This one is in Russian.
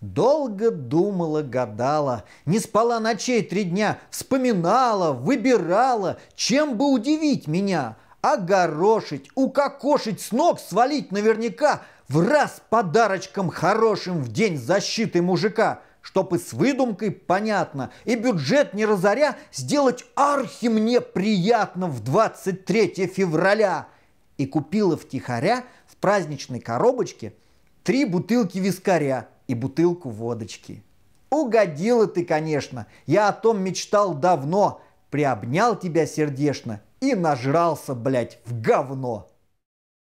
Долго думала, гадала, не спала ночей три дня, вспоминала, выбирала, чем бы удивить меня, огорошить, укокошить, с ног свалить наверняка, в раз подарочком хорошим в день защиты мужика, чтобы с выдумкой понятно, и бюджет не разоря, сделать архи мне приятно в 23 февраля. И купила втихаря в праздничной коробочке три бутылки вискаря – и бутылку водочки. Угодила ты, конечно, я о том мечтал давно, приобнял тебя сердечно и нажрался, блядь, в говно.